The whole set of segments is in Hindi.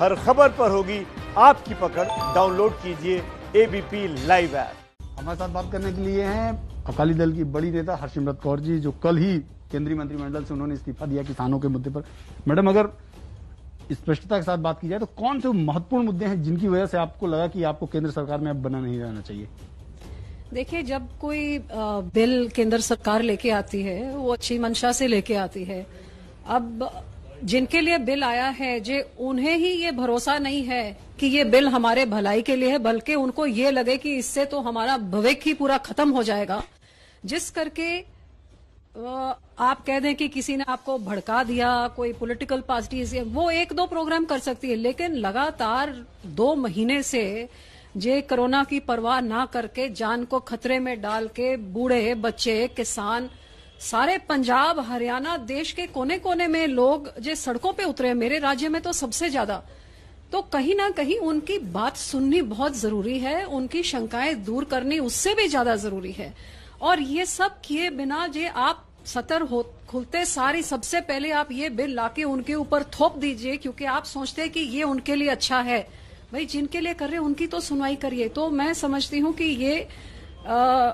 हर खबर पर होगी आपकी पकड़ डाउनलोड कीजिए एबीपी लाइव ऐप हमारे साथ बात करने के लिए हैं अकाली दल की बड़ी नेता हरसिमरत कौर जी जो कल ही केंद्रीय मंत्रिमंडल से उन्होंने इस्तीफा दिया किसानों के मुद्दे पर मैडम अगर स्पष्टता के साथ बात की जाए तो कौन से महत्वपूर्ण मुद्दे हैं जिनकी वजह से आपको लगा कि आपको केंद्र सरकार में अब बना नहीं रहना चाहिए देखिए जब कोई बिल केंद्र सरकार लेके आती है वो अच्छी मंशा से लेके आती है अब जिनके लिए बिल आया है जे उन्हें ही ये भरोसा नहीं है कि ये बिल हमारे भलाई के लिए है बल्कि उनको ये लगे कि इससे तो हमारा भविष्य ही पूरा खत्म हो जाएगा जिस करके आप कह दें कि किसी ने आपको भड़का दिया कोई पॉलिटिकल पार्टीज वो एक दो प्रोग्राम कर सकती है लेकिन लगातार दो महीने से जे कोरोना की परवाह ना करके जान को खतरे में डाल के बूढ़े बच्चे किसान सारे पंजाब हरियाणा देश के कोने कोने में लोग जो सड़कों पे उतरे मेरे राज्य में तो सबसे ज्यादा तो कहीं ना कहीं उनकी बात सुननी बहुत जरूरी है उनकी शंकाएं दूर करनी उससे भी ज्यादा जरूरी है और ये सब किए बिना जे आप सतर हो खुलते सारी सबसे पहले आप ये बिल लाके उनके ऊपर थोप दीजिए क्योंकि आप सोचते हैं कि ये उनके लिए अच्छा है भाई जिनके लिए कर रहे उनकी तो सुनवाई करिए तो मैं समझती हूँ कि ये आ,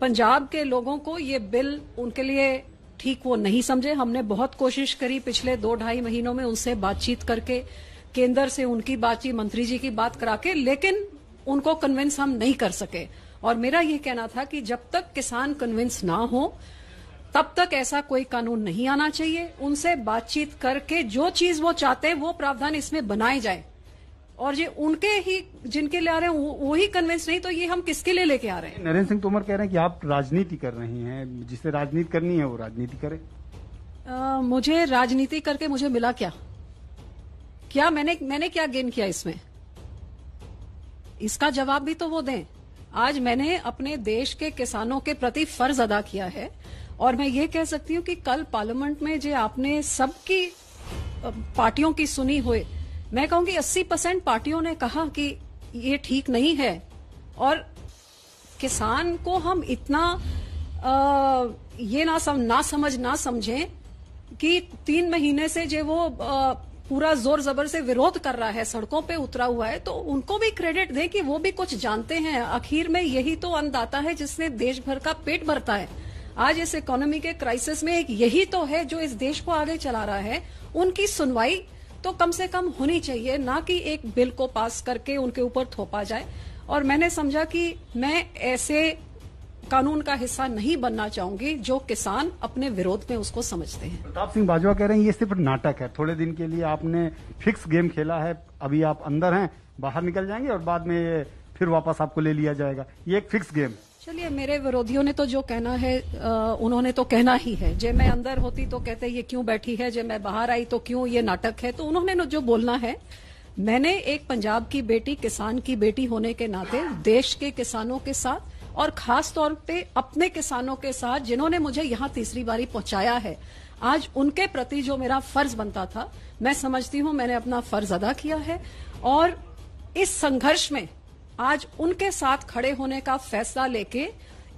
पंजाब के लोगों को ये बिल उनके लिए ठीक वो नहीं समझे हमने बहुत कोशिश करी पिछले दो ढाई महीनों में उनसे बातचीत करके केंद्र से उनकी बातचीत मंत्री जी की बात करा के लेकिन उनको कन्विंस हम नहीं कर सके और मेरा ये कहना था कि जब तक किसान कन्विंस ना हो तब तक ऐसा कोई कानून नहीं आना चाहिए उनसे बातचीत करके जो चीज वो चाहते हैं वो प्रावधान इसमें बनाए जाए और ये उनके ही जिनके लिए आ रहे हैं वो, वो ही कन्विंस नहीं तो ये हम किसके लिए लेके आ रहे हैं नरेंद्र सिंह तोमर कह रहे हैं कि आप राजनीति कर रहे हैं जिसे राजनीति करनी है वो राजनीति करे आ, मुझे राजनीति करके मुझे मिला क्या क्या मैंने मैंने क्या गेन किया इसमें इसका जवाब भी तो वो दें आज मैंने अपने देश के किसानों के प्रति फर्ज अदा किया है और मैं ये कह सकती हूँ कि कल पार्लियामेंट में जो आपने सबकी पार्टियों की सुनी हुई मैं कहूंगी 80 परसेंट पार्टियों ने कहा कि ये ठीक नहीं है और किसान को हम इतना आ, ये ना सम, ना समझ ना समझें कि तीन महीने से जो वो आ, पूरा जोर जबर से विरोध कर रहा है सड़कों पे उतरा हुआ है तो उनको भी क्रेडिट दें कि वो भी कुछ जानते हैं आखिर में यही तो अंत आता है जिसने देश भर का पेट भरता है आज इस इकोनॉमी के क्राइसिस में एक यही तो है जो इस देश को आगे चला रहा है उनकी सुनवाई तो कम से कम होनी चाहिए ना कि एक बिल को पास करके उनके ऊपर थोपा जाए और मैंने समझा कि मैं ऐसे कानून का हिस्सा नहीं बनना चाहूंगी जो किसान अपने विरोध में उसको समझते हैं प्रताप सिंह बाजवा कह रहे हैं ये सिर्फ नाटक है थोड़े दिन के लिए आपने फिक्स गेम खेला है अभी आप अंदर हैं बाहर निकल जाएंगे और बाद में फिर वापस आपको ले लिया जाएगा ये एक फिक्स गेम है चलिए मेरे विरोधियों ने तो जो कहना है आ, उन्होंने तो कहना ही है जे मैं अंदर होती तो कहते ये क्यों बैठी है जब मैं बाहर आई तो क्यों ये नाटक है तो उन्होंने जो बोलना है मैंने एक पंजाब की बेटी किसान की बेटी होने के नाते देश के किसानों के साथ और खास तौर पे अपने किसानों के साथ जिन्होंने मुझे यहाँ तीसरी बारी पहुंचाया है आज उनके प्रति जो मेरा फर्ज बनता था मैं समझती हूँ मैंने अपना फर्ज अदा किया है और इस संघर्ष में आज उनके साथ खड़े होने का फैसला लेके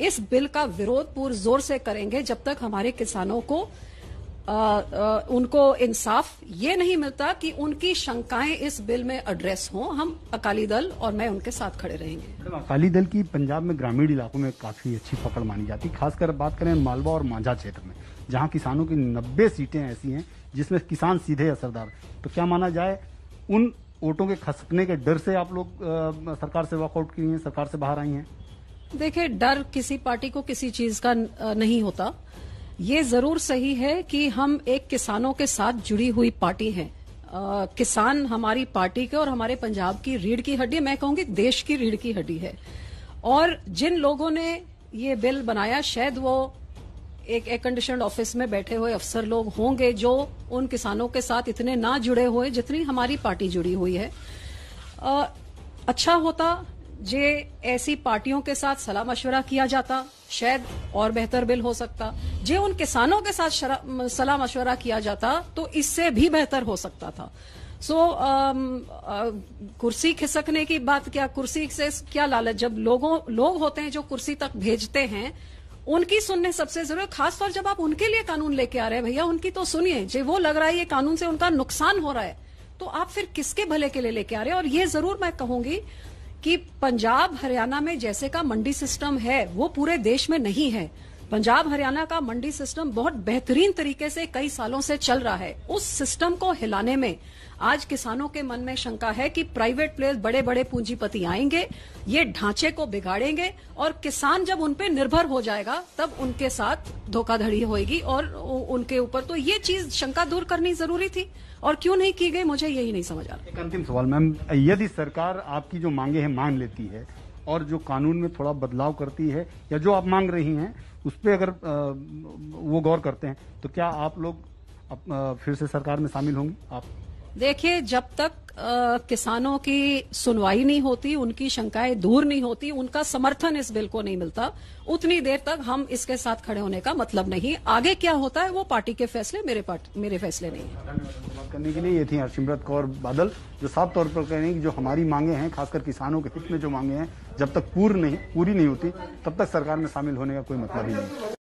इस बिल का विरोध पूर्व जोर से करेंगे जब तक हमारे किसानों को आ, आ, उनको इंसाफ ये नहीं मिलता कि उनकी शंकाएं इस बिल में एड्रेस हों हम अकाली दल और मैं उनके साथ खड़े रहेंगे अकाली दल की पंजाब में ग्रामीण इलाकों में काफी अच्छी पकड़ मानी जाती है खासकर बात करें मालवा और मांझा क्षेत्र में जहां किसानों की नब्बे सीटें ऐसी हैं जिसमें किसान सीधे असरदार तो क्या माना जाए उन वोटों के खसकने के डर से आप लोग सरकार से वॉकआउट की हैं सरकार से बाहर आई हैं देखिए डर किसी पार्टी को किसी चीज का नहीं होता ये जरूर सही है कि हम एक किसानों के साथ जुड़ी हुई पार्टी हैं किसान हमारी पार्टी के और हमारे पंजाब की रीढ़ की हड्डी मैं कहूंगी देश की रीढ़ की हड्डी है और जिन लोगों ने ये बिल बनाया शायद वो एक एयर कंडीशन ऑफिस में बैठे हुए अफसर लोग होंगे जो उन किसानों के साथ इतने ना जुड़े हुए जितनी हमारी पार्टी जुड़ी हुई है आ, अच्छा होता जे ऐसी पार्टियों के साथ सलाह मशवरा किया जाता शायद और बेहतर बिल हो सकता जे उन किसानों के साथ सलाह मशवरा किया जाता तो इससे भी बेहतर हो सकता था सो so, कुर्सी खिसकने की बात क्या कुर्सी से क्या लालच जब लोगों लोग होते हैं जो कुर्सी तक भेजते हैं उनकी सुनने सबसे जरूरी खासतौर जब आप उनके लिए कानून लेके आ रहे हैं भैया उनकी तो सुनिए जो वो लग रहा है ये कानून से उनका नुकसान हो रहा है तो आप फिर किसके भले के लिए लेके आ रहे हैं और ये जरूर मैं कहूंगी कि पंजाब हरियाणा में जैसे का मंडी सिस्टम है वो पूरे देश में नहीं है पंजाब हरियाणा का मंडी सिस्टम बहुत बेहतरीन तरीके से कई सालों से चल रहा है उस सिस्टम को हिलाने में आज किसानों के मन में शंका है कि प्राइवेट प्लेयर्स बड़े बड़े पूंजीपति आएंगे ये ढांचे को बिगाड़ेंगे और किसान जब उनपे निर्भर हो जाएगा तब उनके साथ धोखाधड़ी होगी और उनके ऊपर तो ये चीज शंका दूर करनी जरूरी थी और क्यों नहीं की गई मुझे यही नहीं समझ आ रहा एक अंतिम सवाल मैम यदि सरकार आपकी जो मांगे हैं मान लेती है और जो कानून में थोड़ा बदलाव करती है या जो आप मांग रही हैं उस पर अगर वो गौर करते हैं तो क्या आप लोग फिर से सरकार में शामिल होंगी आप देखिए जब तक आ, किसानों की सुनवाई नहीं होती उनकी शंकाएं दूर नहीं होती उनका समर्थन इस बिल को नहीं मिलता उतनी देर तक हम इसके साथ खड़े होने का मतलब नहीं आगे क्या होता है वो पार्टी के फैसले मेरे पार्ट, मेरे फैसले नहीं है करने के लिए ये थी हरसिमरत कौर बादल जो साफ तौर पर कह रहे हैं कि जो हमारी मांगे हैं खासकर किसानों के हित में जो मांगे हैं जब तक पूर नहीं पूरी नहीं होती तब तक सरकार में शामिल होने का कोई मतलब ही नहीं